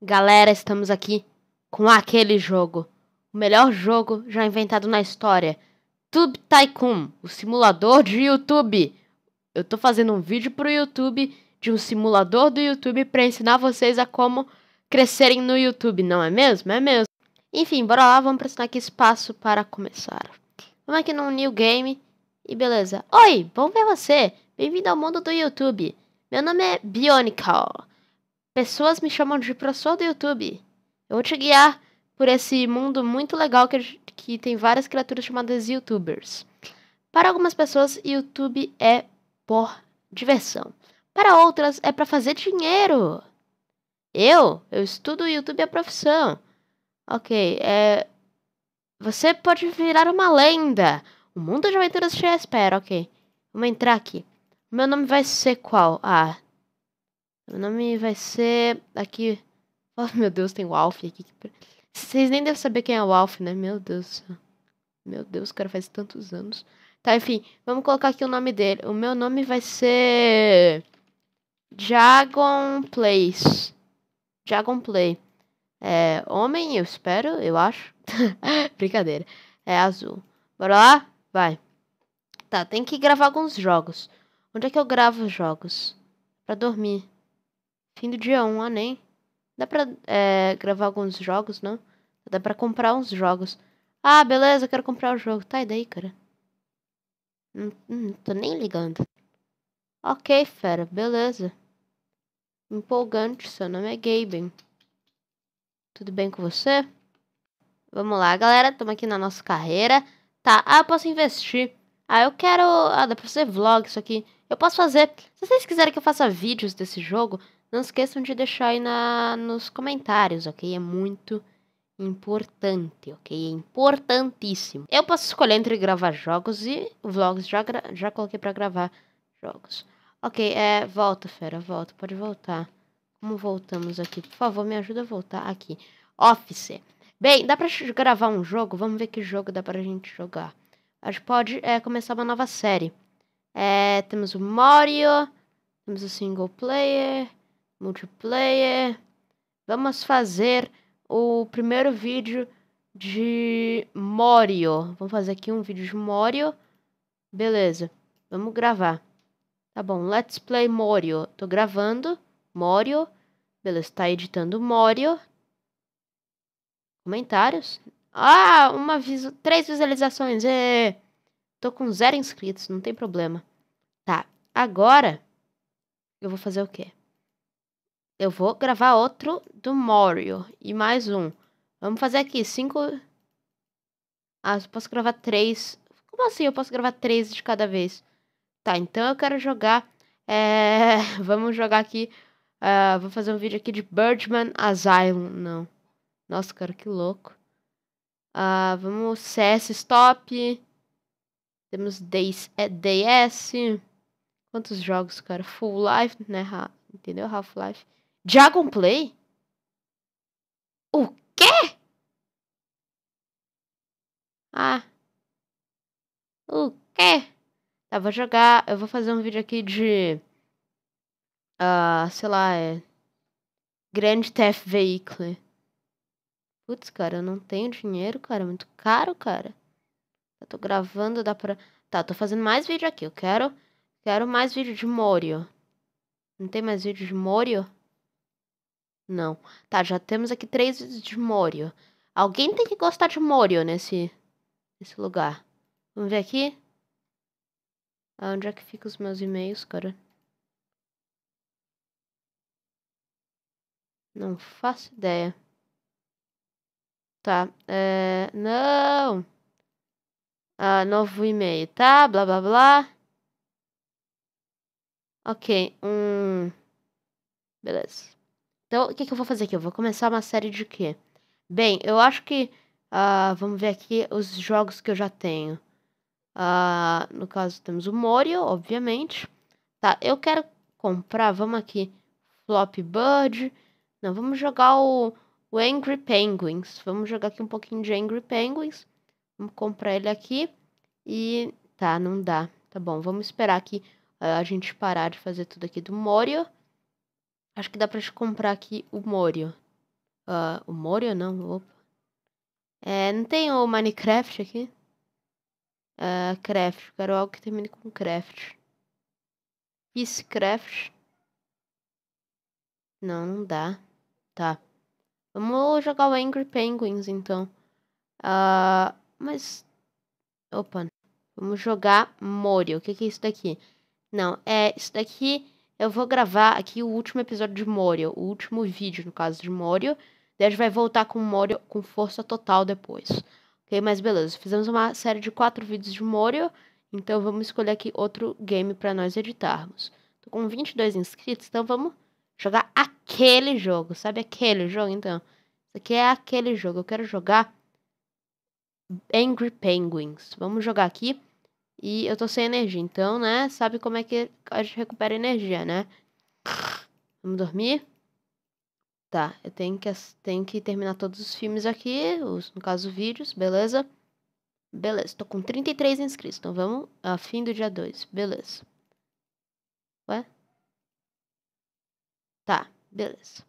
Galera, estamos aqui com aquele jogo. O melhor jogo já inventado na história. Tube Tycoon, o simulador de YouTube. Eu tô fazendo um vídeo pro YouTube de um simulador do YouTube para ensinar vocês a como crescerem no YouTube, não é mesmo? É mesmo. Enfim, bora lá, vamos pressionar aqui espaço para começar. Vamos aqui no New Game e beleza. Oi, bom ver você. Bem-vindo ao mundo do YouTube. Meu nome é Bionicle. Pessoas me chamam de professor do YouTube. Eu vou te guiar por esse mundo muito legal que, que tem várias criaturas chamadas YouTubers. Para algumas pessoas, YouTube é por diversão. Para outras, é para fazer dinheiro. Eu, eu estudo YouTube é profissão. Ok, é... Você pode virar uma lenda. O mundo de aventuras te espera, ok. Vamos entrar aqui. Meu nome vai ser qual? Ah, meu nome vai ser. Aqui. Oh, meu Deus, tem o Alf aqui. Vocês nem devem saber quem é o Alf, né? Meu Deus. Meu Deus, o cara faz tantos anos. Tá, enfim. Vamos colocar aqui o nome dele. O meu nome vai ser. Dragon Plays. Dragon Play. É, homem, eu espero, eu acho. Brincadeira. É azul. Bora lá? Vai. Tá, tem que gravar alguns jogos. Onde é que eu gravo os jogos? Pra dormir. Fim do dia 1, anem Dá pra é, gravar alguns jogos, não? Dá pra comprar uns jogos. Ah, beleza, quero comprar o jogo. Tá, e daí, cara? Não, hum, não tô nem ligando. Ok, fera, beleza. Empolgante, seu nome é Gaben. Tudo bem com você? Vamos lá, galera. Tamo aqui na nossa carreira. Tá, ah, eu posso investir. Ah, eu quero... Ah, dá pra fazer vlog isso aqui. Eu posso fazer. Se vocês quiserem que eu faça vídeos desse jogo, não esqueçam de deixar aí na, nos comentários, ok? É muito importante, ok? É importantíssimo. Eu posso escolher entre gravar jogos e vlogs. Já, já coloquei pra gravar jogos. Ok, é... Volta, fera, volta. Pode voltar. Como voltamos aqui? Por favor, me ajuda a voltar aqui. Office. Bem, dá pra gravar um jogo? Vamos ver que jogo dá pra gente jogar. A gente pode é, começar uma nova série. É, temos o Mario. Temos o single player multiplayer. Vamos fazer o primeiro vídeo de mario Vamos fazer aqui um vídeo de mario Beleza, vamos gravar. Tá bom, let's play mario Tô gravando, mario Beleza, tá editando mario Comentários. Ah, uma visu... três visualizações. é Tô com zero inscritos, não tem problema. Tá, agora eu vou fazer o quê? Eu vou gravar outro do Mario. E mais um. Vamos fazer aqui cinco. Ah, eu posso gravar três. Como assim eu posso gravar três de cada vez? Tá, então eu quero jogar. É... Vamos jogar aqui. Uh, vou fazer um vídeo aqui de Birdman Asylum. Não. Nossa, cara, que louco. Uh, vamos CS Stop. Temos DS. É, DS. Quantos jogos, cara? Full Life, né? Entendeu? Half-Life. Dragon Play? O quê? Ah. O quê? Tá, vou jogar. Eu vou fazer um vídeo aqui de. Uh, sei lá, é. Grande Theft Vehicle. Putz, cara, eu não tenho dinheiro, cara. É muito caro, cara. Eu tô gravando, dá pra. Tá, tô fazendo mais vídeo aqui. Eu quero. Quero mais vídeo de Morio. Não tem mais vídeo de Morio? Não. Tá, já temos aqui três de Morio. Alguém tem que gostar de Morio nesse, nesse lugar. Vamos ver aqui. Ah, onde é que ficam os meus e-mails, cara? Não faço ideia. Tá, é... Não! Ah, novo e-mail, tá? Blá, blá, blá. Ok, um... Beleza. Então, o que, que eu vou fazer aqui? Eu vou começar uma série de quê? Bem, eu acho que. Uh, vamos ver aqui os jogos que eu já tenho. Uh, no caso, temos o Morio, obviamente. Tá, eu quero comprar. Vamos aqui. Flop Bird. Não, vamos jogar o, o Angry Penguins. Vamos jogar aqui um pouquinho de Angry Penguins. Vamos comprar ele aqui. E. Tá, não dá. Tá bom, vamos esperar aqui uh, a gente parar de fazer tudo aqui do Morio. Acho que dá pra comprar aqui o Morio. Uh, o Morio não, opa. É, não tem o Minecraft aqui? Uh, craft, quero algo que termine com craft. Peacecraft. Não, não dá. Tá. Vamos jogar o Angry Penguins, então. Uh, mas... Opa. Vamos jogar Morio. O que, que é isso daqui? Não, é... Isso daqui eu vou gravar aqui o último episódio de Morio, o último vídeo, no caso, de Morio. Daí a gente vai voltar com Morio com força total depois. Ok, mas beleza. Fizemos uma série de quatro vídeos de Morio, então vamos escolher aqui outro game para nós editarmos. Tô com 22 inscritos, então vamos jogar aquele jogo. Sabe aquele jogo, então? Isso aqui é aquele jogo. Eu quero jogar Angry Penguins. Vamos jogar aqui. E eu tô sem energia, então, né? Sabe como é que a gente recupera energia, né? Vamos dormir? Tá, eu tenho que, tenho que terminar todos os filmes aqui, os, no caso, vídeos, beleza? Beleza, tô com 33 inscritos, então vamos a fim do dia 2, beleza. Ué? Tá, beleza.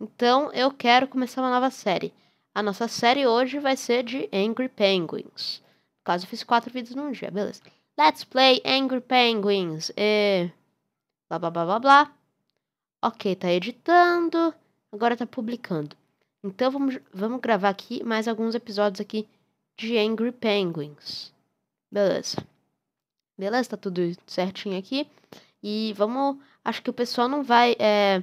Então, eu quero começar uma nova série. A nossa série hoje vai ser de Angry Penguins caso eu fiz quatro vídeos num dia, beleza. Let's play Angry Penguins. E... Blá, blá, blá, blá, blá. Ok, tá editando. Agora tá publicando. Então, vamos, vamos gravar aqui mais alguns episódios aqui de Angry Penguins. Beleza. Beleza, tá tudo certinho aqui. E vamos... Acho que o pessoal não vai... É...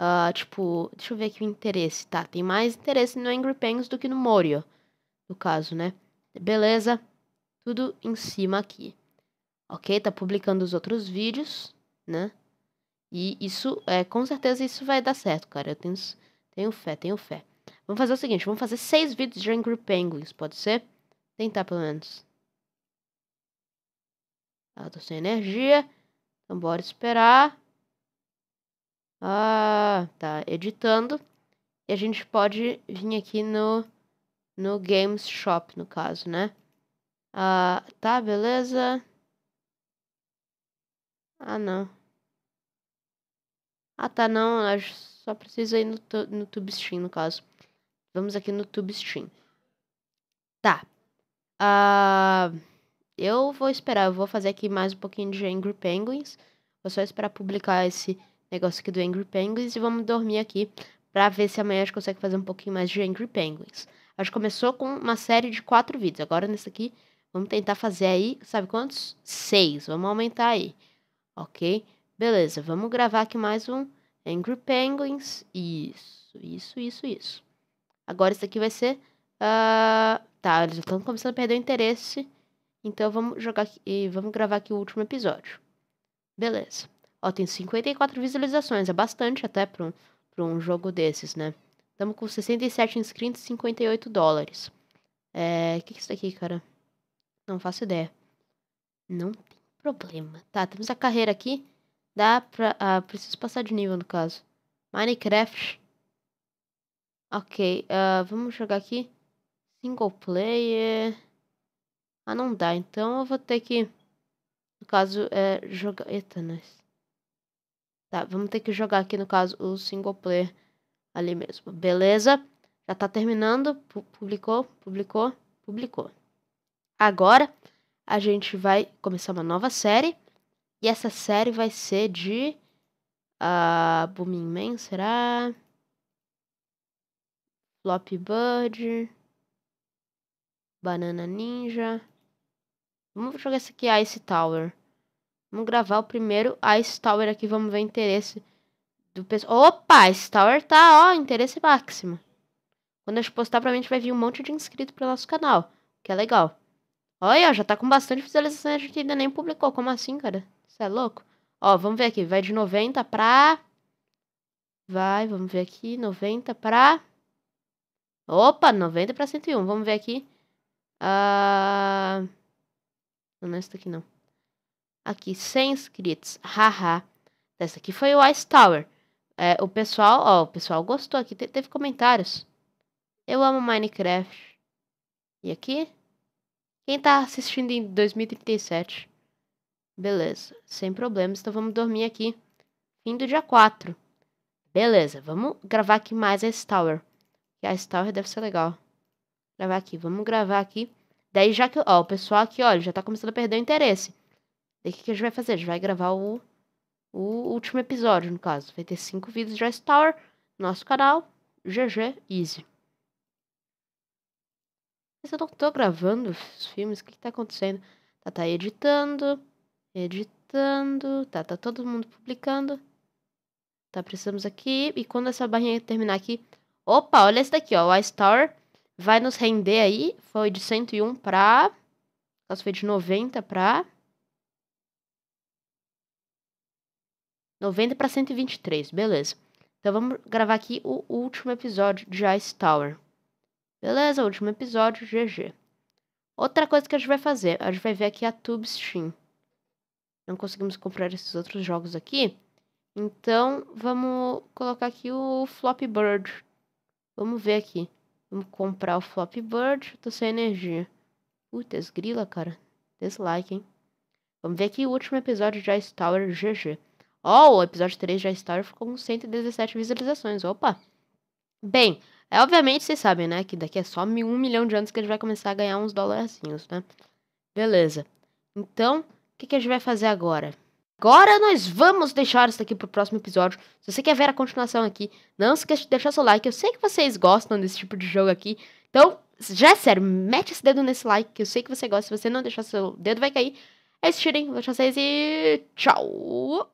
Uh, tipo, deixa eu ver aqui o interesse, tá? Tem mais interesse no Angry Penguins do que no Morio, no caso, né? Beleza tudo em cima aqui. Ok? Tá publicando os outros vídeos, né? E isso, é, com certeza isso vai dar certo, cara. Eu tenho, tenho fé, tenho fé. Vamos fazer o seguinte, vamos fazer seis vídeos de Angry Penguins, pode ser? Tentar, pelo menos. Ah, tô sem energia. Então, bora esperar. Ah, tá editando. E a gente pode vir aqui no, no Games Shop, no caso, né? Ah, tá, beleza. Ah, não. Ah, tá, não. Eu só precisa ir no, no TubeStream, no caso. Vamos aqui no TubeStream. Tá. Ah, eu vou esperar. Eu vou fazer aqui mais um pouquinho de Angry Penguins. Vou só esperar publicar esse negócio aqui do Angry Penguins e vamos dormir aqui para ver se amanhã a gente consegue fazer um pouquinho mais de Angry Penguins. A gente começou com uma série de quatro vídeos. Agora nesse aqui Vamos tentar fazer aí, sabe quantos? Seis. Vamos aumentar aí. Ok? Beleza, vamos gravar aqui mais um Angry Penguins. Isso, isso, isso, isso. Agora isso aqui vai ser... Uh, tá, eles estão começando a perder o interesse. Então vamos jogar aqui, e vamos gravar aqui o último episódio. Beleza. Ó, tem 54 visualizações, é bastante até para um, pra um jogo desses, né? Estamos com 67 inscritos e 58 dólares. É, o que, que é isso aqui, cara? Não faço ideia. Não tem problema. Tá, temos a carreira aqui. Dá pra... Ah, preciso passar de nível, no caso. Minecraft. Ok, uh, vamos jogar aqui. Single player. Ah, não dá. Então eu vou ter que... No caso, é jogar... Eita, nós. Tá, vamos ter que jogar aqui, no caso, o single player ali mesmo. Beleza? Já tá terminando. Publicou, publicou, publicou. Agora a gente vai começar uma nova série. E essa série vai ser de. Uh, ah, Booming Man, será? Flop Bird. Banana Ninja. Vamos jogar esse aqui, Ice Tower. Vamos gravar o primeiro Ice Tower aqui, vamos ver o interesse do pessoal. Opa, Ice Tower tá, ó, interesse máximo. Quando a gente postar, provavelmente vai vir um monte de inscrito pro nosso canal, que é legal. Olha, já tá com bastante visualização e a gente ainda nem publicou. Como assim, cara? Você é louco? Ó, vamos ver aqui. Vai de 90 pra... Vai, vamos ver aqui. 90 pra... Opa, 90 pra 101. Vamos ver aqui. Ah... Não, é isso aqui não. Aqui, 100 inscritos. Haha. Essa aqui foi o Ice Tower. É, o pessoal, ó, o pessoal gostou aqui. Te teve comentários. Eu amo Minecraft. E aqui? Quem tá assistindo em 2037? Beleza, sem problemas, então vamos dormir aqui. Fim do dia 4. Beleza, vamos gravar aqui mais a Stower. Que a Stower deve ser legal. Gravar aqui, vamos gravar aqui. Daí já que, ó, o pessoal aqui, olha, já tá começando a perder o interesse. Daí o que, que a gente vai fazer? A gente vai gravar o, o último episódio, no caso. Vai ter cinco vídeos de Stower, nosso canal, GG Easy. Mas eu não tô gravando os filmes, o que, que tá acontecendo? Tá, tá editando, editando, tá, tá todo mundo publicando. Tá, precisamos aqui. E quando essa barrinha terminar aqui. Opa, olha esse daqui, ó. O iStar vai nos render aí. Foi de 101 pra. Nossa, foi de 90 pra. 90 para 123, beleza. Então vamos gravar aqui o último episódio de Ice Tower. Beleza, último episódio, GG. Outra coisa que a gente vai fazer, a gente vai ver aqui a Tube Steam. Não conseguimos comprar esses outros jogos aqui. Então, vamos colocar aqui o Flop Bird. Vamos ver aqui. Vamos comprar o Flop Bird. Tô sem energia. Puta, esgrila, cara. Dislike, hein? Vamos ver aqui o último episódio de Ice Tower GG. Ó, oh, o episódio 3 de Ice Tower ficou com 117 visualizações. Opa! Bem, é, obviamente, vocês sabem, né? Que daqui é só um milhão de anos que a gente vai começar a ganhar uns dólarzinhos, né? Beleza. Então, o que, que a gente vai fazer agora? Agora nós vamos deixar isso daqui pro próximo episódio. Se você quer ver a continuação aqui, não esqueça de deixar seu like. Eu sei que vocês gostam desse tipo de jogo aqui. Então, já é sério, mete esse dedo nesse like, que eu sei que você gosta. Se você não deixar seu dedo, vai cair. É isso, tirem. Vou deixar vocês e tchau!